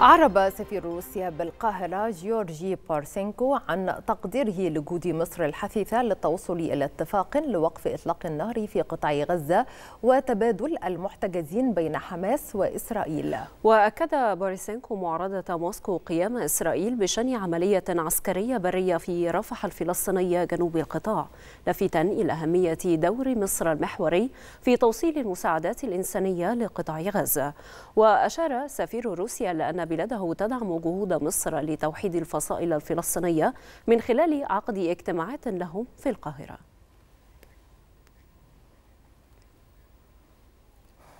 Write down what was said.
أعرب سفير روسيا بالقاهرة جيورجي بارسينكو عن تقديره لجهود مصر الحثيثة للتوصل إلى اتفاق لوقف إطلاق النار في قطاع غزة وتبادل المحتجزين بين حماس وإسرائيل وأكد بارسينكو معارضة موسكو قيام إسرائيل بشن عملية عسكرية برية في رفح الفلسطينية جنوب القطاع لافتا إلى أهمية دور مصر المحوري في توصيل المساعدات الإنسانية لقطاع غزة وأشار سفير روسيا لأن بلاده تدعم جهود مصر لتوحيد الفصائل الفلسطينية من خلال عقد اجتماعات لهم في القاهرة